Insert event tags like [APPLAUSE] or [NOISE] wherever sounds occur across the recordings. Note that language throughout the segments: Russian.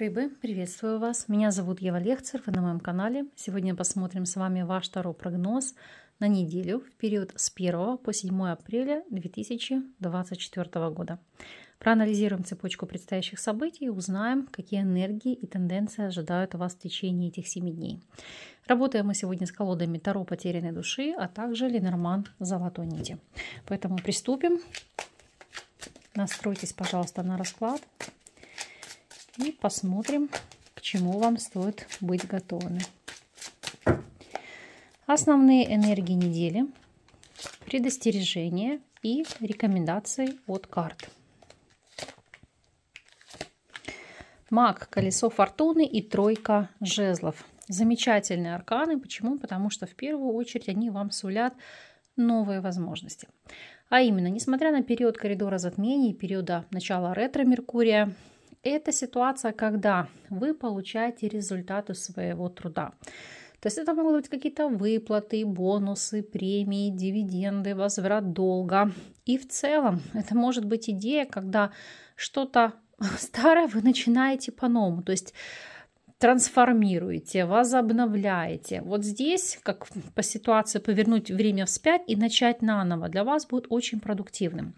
Рыбы, приветствую вас. Меня зовут Ева Лехцер, вы на моем канале. Сегодня посмотрим с вами ваш Таро прогноз на неделю в период с 1 по 7 апреля 2024 года. Проанализируем цепочку предстоящих событий и узнаем, какие энергии и тенденции ожидают вас в течение этих 7 дней. Работаем мы сегодня с колодами Таро потерянной души, а также Ленорман золотой нити. Поэтому приступим. Настройтесь, пожалуйста, на расклад. И посмотрим, к чему вам стоит быть готовыми. Основные энергии недели, предостережения и рекомендации от карт. Маг, колесо фортуны и тройка жезлов. Замечательные арканы. Почему? Потому что в первую очередь они вам сулят новые возможности. А именно, несмотря на период коридора затмений, периода начала ретро-меркурия, это ситуация, когда вы получаете результаты своего труда. То есть это могут быть какие-то выплаты, бонусы, премии, дивиденды, возврат долга. И в целом это может быть идея, когда что-то [LAUGHS] старое вы начинаете по-новому. То есть трансформируете, возобновляете. Вот здесь, как по ситуации, повернуть время вспять и начать наново для вас будет очень продуктивным.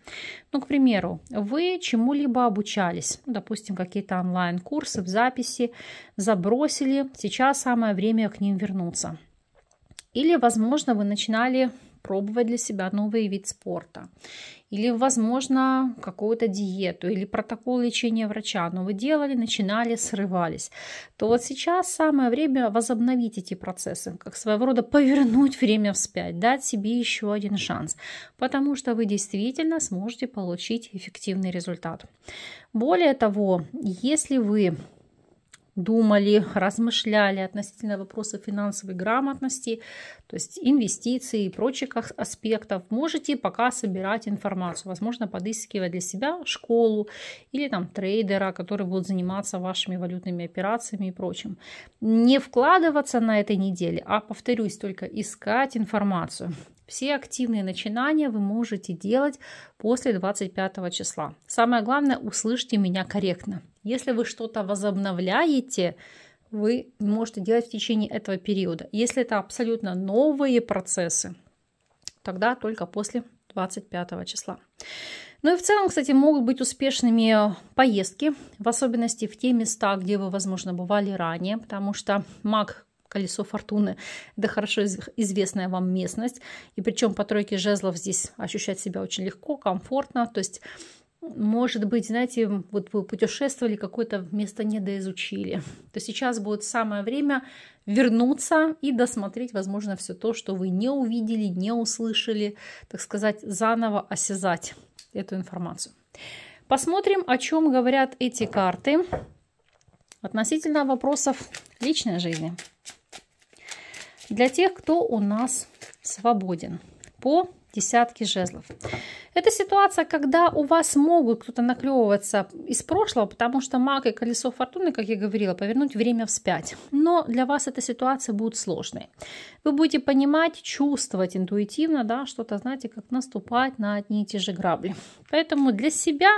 Ну, к примеру, вы чему-либо обучались, ну, допустим, какие-то онлайн-курсы в записи, забросили, сейчас самое время к ним вернуться. Или, возможно, вы начинали пробовать для себя новый вид спорта. Или, возможно, какую-то диету или протокол лечения врача. Но вы делали, начинали, срывались. То вот сейчас самое время возобновить эти процессы, как своего рода повернуть время вспять, дать себе еще один шанс. Потому что вы действительно сможете получить эффективный результат. Более того, если вы думали, размышляли относительно вопросов финансовой грамотности, то есть инвестиций и прочих аспектов, можете пока собирать информацию, возможно, подыскивать для себя школу или там трейдера, который будет заниматься вашими валютными операциями и прочим. Не вкладываться на этой неделе, а, повторюсь, только искать информацию. Все активные начинания вы можете делать после 25 числа. Самое главное, услышьте меня корректно. Если вы что-то возобновляете, вы можете делать в течение этого периода. Если это абсолютно новые процессы, тогда только после 25 числа. Ну и в целом, кстати, могут быть успешными поездки, в особенности в те места, где вы, возможно, бывали ранее, потому что маг колесо фортуны. Это хорошо известная вам местность. И причем по тройке жезлов здесь ощущать себя очень легко, комфортно. То есть может быть, знаете, вот вы путешествовали, какое-то место недоизучили, то сейчас будет самое время вернуться и досмотреть, возможно, все то, что вы не увидели, не услышали, так сказать, заново осязать эту информацию. Посмотрим, о чем говорят эти карты относительно вопросов личной жизни для тех, кто у нас свободен по десятки жезлов. Это ситуация, когда у вас могут кто-то наклевываться из прошлого, потому что маг и колесо фортуны, как я говорила, повернуть время вспять. Но для вас эта ситуация будет сложной. Вы будете понимать, чувствовать интуитивно, да, что-то, знаете, как наступать на одни и те же грабли. Поэтому для себя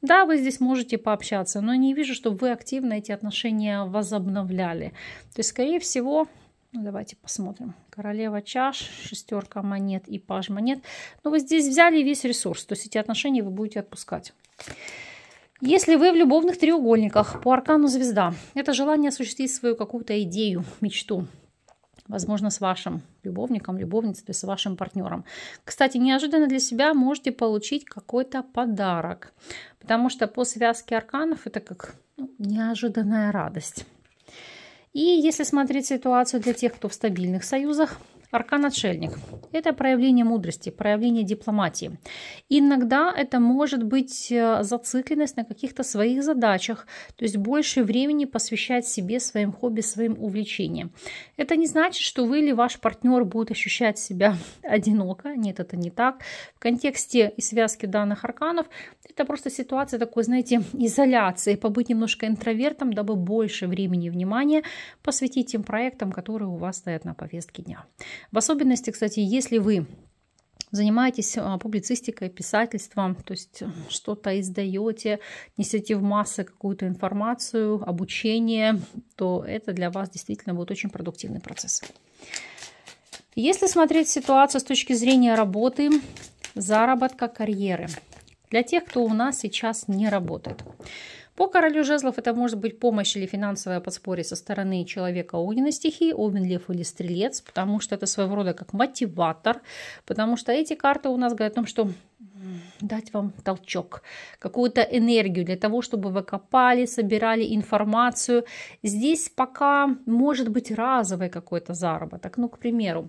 да, вы здесь можете пообщаться, но не вижу, чтобы вы активно эти отношения возобновляли. То есть, скорее всего, ну, давайте посмотрим. Королева чаш, шестерка монет и паж монет. Но ну, вы здесь взяли весь ресурс, то есть эти отношения вы будете отпускать. Если вы в любовных треугольниках по аркану звезда, это желание осуществить свою какую-то идею, мечту, возможно, с вашим любовником, любовницей, то есть с вашим партнером. Кстати, неожиданно для себя можете получить какой-то подарок, потому что по связке арканов это как ну, неожиданная радость. И если смотреть ситуацию для тех, кто в стабильных союзах, Аркан-отшельник. Это проявление мудрости, проявление дипломатии. Иногда это может быть э, зацикленность на каких-то своих задачах, то есть больше времени посвящать себе, своим хобби, своим увлечениям. Это не значит, что вы или ваш партнер будет ощущать себя [LAUGHS] одиноко. Нет, это не так. В контексте и связки данных арканов это просто ситуация такой, знаете, изоляции, побыть немножко интровертом, дабы больше времени и внимания посвятить тем проектам, которые у вас стоят на повестке дня. В особенности, кстати, если вы занимаетесь а, публицистикой, писательством, то есть э, что-то издаете, несете в массы какую-то информацию, обучение, то это для вас действительно будет очень продуктивный процесс. Если смотреть ситуацию с точки зрения работы, заработка, карьеры, для тех, кто у нас сейчас не работает – по королю жезлов это может быть помощь или финансовое подспорье со стороны человека огненной стихии, овен, лев или стрелец, потому что это своего рода как мотиватор, потому что эти карты у нас говорят о том, что дать вам толчок, какую-то энергию для того, чтобы вы копали, собирали информацию. Здесь пока может быть разовый какой-то заработок. Ну, к примеру,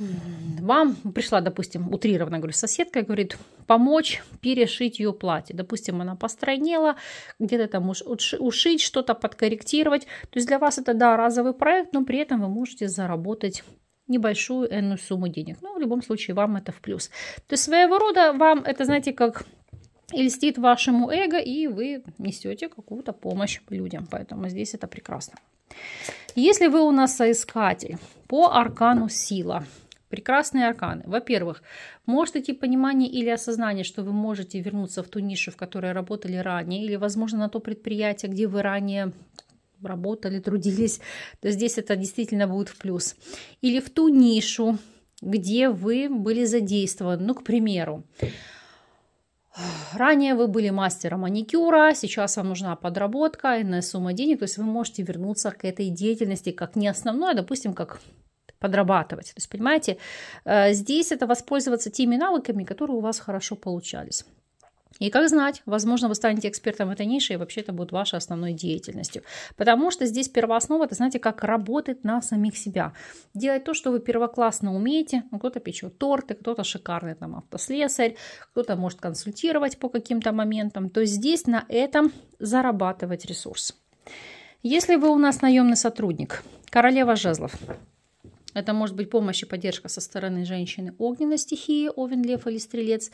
М-м-м. вам пришла, допустим, утрированно, говорю, соседка, говорит, помочь перешить ее платье. Допустим, она постройнела, где-то там ушить, что-то подкорректировать. То есть для вас это, да, разовый проект, но при этом вы можете заработать небольшую энную сумму денег. Ну в любом случае вам это в плюс. То есть своего рода вам это, знаете, как льстит вашему эго, и вы несете какую-то помощь людям. Поэтому здесь это прекрасно. Если вы у нас соискатель по аркану сила, Прекрасные арканы. Во-первых, может идти понимание или осознание, что вы можете вернуться в ту нишу, в которой работали ранее, или, возможно, на то предприятие, где вы ранее работали, трудились, то здесь это действительно будет в плюс. Или в ту нишу, где вы были задействованы. Ну, к примеру, Ранее вы были мастером маникюра, сейчас вам нужна подработка, иная сумма денег, то есть вы можете вернуться к этой деятельности как не основной, а, допустим, как подрабатывать. То есть, понимаете, э, здесь это воспользоваться теми навыками, которые у вас хорошо получались. И как знать, возможно, вы станете экспертом в этой нише, и вообще это будет вашей основной деятельностью. Потому что здесь первооснова, это знаете, как работать на самих себя. Делать то, что вы первоклассно умеете. Ну, кто-то печет торты, кто-то шикарный там автослесарь, кто-то может консультировать по каким-то моментам. То есть здесь на этом зарабатывать ресурс. Если вы у нас наемный сотрудник, королева жезлов, это может быть помощь и поддержка со стороны женщины огненной стихии, овен, лев или стрелец.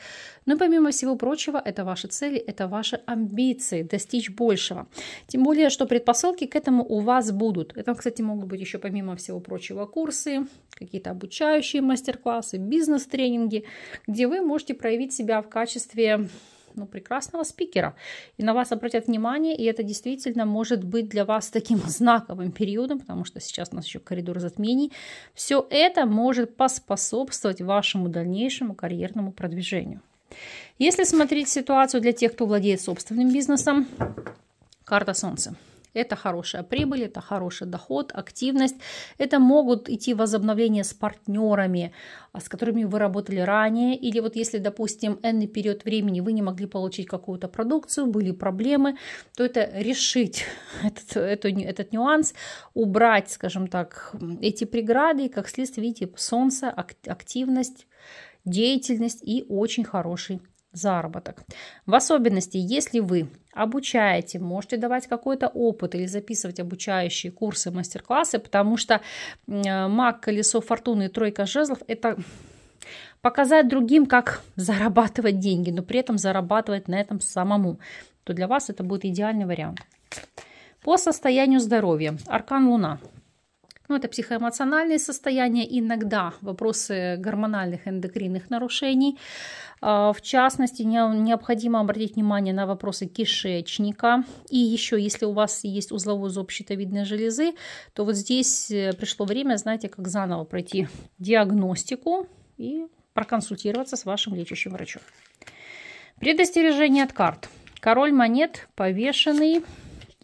Но помимо всего прочего, это ваши цели, это ваши амбиции, достичь большего. Тем более, что предпосылки к этому у вас будут. Это, кстати, могут быть еще помимо всего прочего курсы, какие-то обучающие мастер-классы, бизнес-тренинги, где вы можете проявить себя в качестве ну, прекрасного спикера. И на вас обратят внимание, и это действительно может быть для вас таким [LAUGHS] знаковым периодом, потому что сейчас у нас еще коридор затмений. Все это может поспособствовать вашему дальнейшему карьерному продвижению. Если смотреть ситуацию для тех, кто владеет собственным бизнесом, карта Солнца. Это хорошая прибыль, это хороший доход, активность. Это могут идти возобновления с партнерами, а, с которыми вы работали ранее. Или вот если, допустим, n период времени вы не могли получить какую-то продукцию, были проблемы, то это решить [LAUGHS] этот, этот, этот нюанс, убрать, скажем так, эти преграды. И как следствие, видите, солнце, активность, деятельность и очень хороший заработок. В особенности, если вы обучаете, можете давать какой-то опыт или записывать обучающие курсы, мастер-классы, потому что э, маг, колесо фортуны и тройка жезлов – это показать другим, как зарабатывать деньги, но при этом зарабатывать на этом самому, то для вас это будет идеальный вариант. По состоянию здоровья. Аркан Луна. Ну, это психоэмоциональные состояния, иногда вопросы гормональных эндокринных нарушений. А, в частности, необходимо обратить внимание на вопросы кишечника. И еще, если у вас есть узловой зоб щитовидной железы, то вот здесь э, пришло время, знаете, как заново пройти диагностику и проконсультироваться с вашим лечащим врачом. Предостережение от карт. Король монет повешенный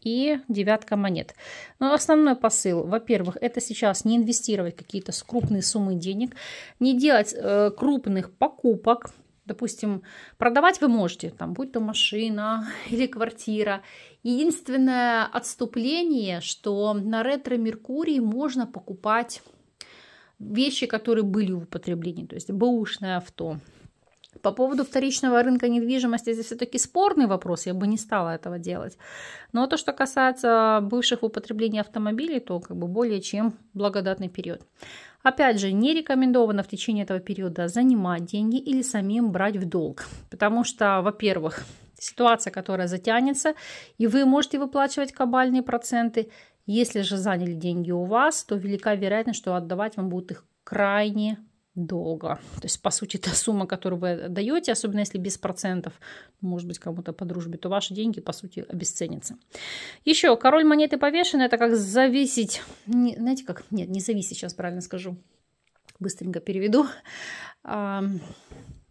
и девятка монет. Но основной посыл, во-первых, это сейчас не инвестировать какие-то крупные суммы денег, не делать э, крупных покупок, Допустим, продавать вы можете, там, будь то машина [LAUGHS] или квартира. Единственное отступление, что на ретро-меркурии можно покупать вещи, которые были в употреблении, то есть бэушное авто, по поводу вторичного рынка недвижимости здесь все-таки спорный вопрос, я бы не стала этого делать. Но то, что касается бывших употреблений автомобилей, то как бы более чем благодатный период. Опять же, не рекомендовано в течение этого периода занимать деньги или самим брать в долг, потому что, во-первых, ситуация, которая затянется, и вы можете выплачивать кабальные проценты. Если же заняли деньги у вас, то велика вероятность, что отдавать вам будут их крайне долго. То есть, по сути, та сумма, которую вы даете, особенно если без процентов, может быть, кому-то по дружбе, то ваши деньги, по сути, обесценятся. Еще, король монеты повешен, это как зависеть, не, знаете как, нет, не зависеть, сейчас правильно скажу, быстренько переведу, а,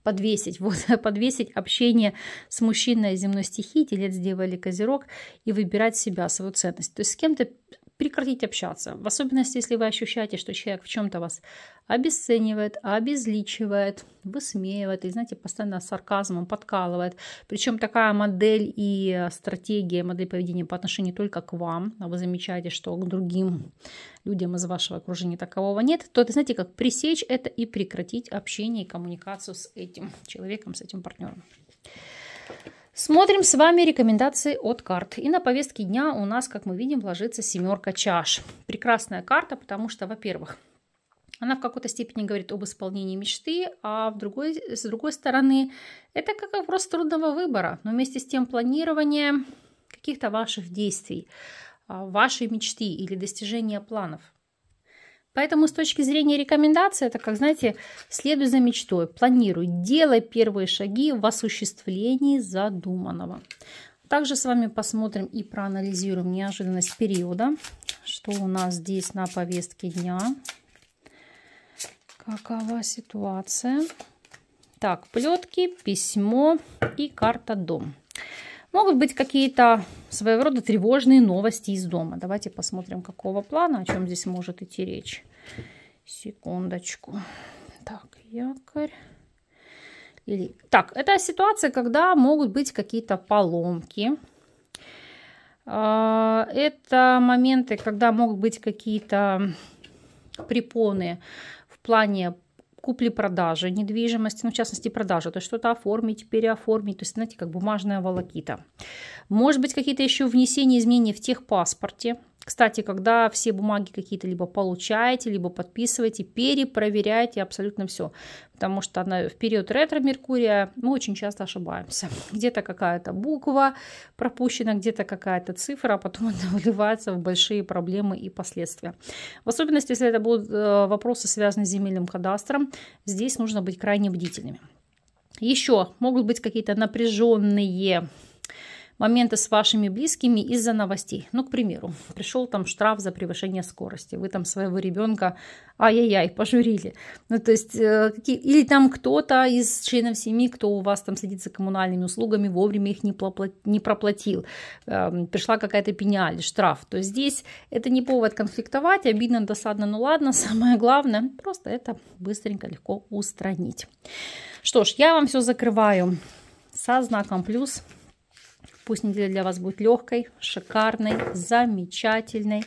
подвесить, вот, [LAUGHS] подвесить общение с мужчиной земной стихии, телец, дева или козерог, и выбирать себя, свою ценность. То есть с кем-то прекратить общаться. В особенности, если вы ощущаете, что человек в чем-то вас обесценивает, обезличивает, высмеивает, и, знаете, постоянно сарказмом подкалывает. Причем такая модель и стратегия, модель поведения по отношению только к вам, а вы замечаете, что к другим людям из вашего окружения такового нет, то, это, знаете, как пресечь это и прекратить общение и коммуникацию с этим человеком, с этим партнером. Смотрим с вами рекомендации от карт. И на повестке дня у нас, как мы видим, ложится семерка чаш. Прекрасная карта, потому что, во-первых, она в какой-то степени говорит об исполнении мечты, а в другой, с другой стороны, это как вопрос трудного выбора, но вместе с тем планирование каких-то ваших действий, а, вашей мечты или достижения планов – Поэтому с точки зрения рекомендации, это как, знаете, следуй за мечтой, планируй, делай первые шаги в осуществлении задуманного. Также с вами посмотрим и проанализируем неожиданность периода, что у нас здесь на повестке дня, какова ситуация. Так, плетки, письмо и карта дом. Могут быть какие-то своего рода тревожные новости из дома. Давайте посмотрим, какого плана, о чем здесь может идти речь. Секундочку. Так, якорь. Или... Так, это ситуация, когда могут быть какие-то поломки. А, это моменты, когда могут быть какие-то препоны в плане купли-продажи недвижимости, ну, в частности, продажи, то есть что-то оформить, переоформить, то есть, знаете, как бумажная волокита. Может быть, какие-то еще внесения изменения в техпаспорте, кстати, когда все бумаги какие-то либо получаете, либо подписываете, перепроверяйте абсолютно все. Потому что в период ретро-меркурия мы очень часто ошибаемся. [LAUGHS] Где-то какая-то буква пропущена, где-то какая-то цифра, а потом это [LAUGHS] выливается в большие проблемы и последствия. В особенности, если это будут э, вопросы, связанные с земельным кадастром, здесь нужно быть крайне бдительными. Еще могут быть какие-то напряженные моменты с вашими близкими из-за новостей. Ну, к примеру, пришел там штраф за превышение скорости, вы там своего ребенка, ай-яй-яй, пожурили. Ну, то есть, э, какие... или там кто-то из членов семьи, кто у вас там следит за коммунальными услугами, вовремя их не, не проплатил, эм, пришла какая-то пениаль, штраф. То есть здесь это не повод конфликтовать, обидно, досадно, ну ладно, [LAUGHS] самое главное, просто это быстренько, легко устранить. Что ж, я вам все закрываю со знаком плюс Пусть неделя для вас будет легкой, шикарной, замечательной.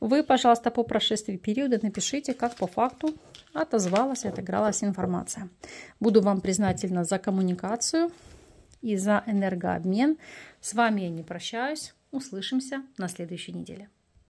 Вы, пожалуйста, по прошествии периода напишите, как по факту отозвалась и отыгралась информация. Буду вам признательна за коммуникацию и за энергообмен. С вами я не прощаюсь. Услышимся на следующей неделе.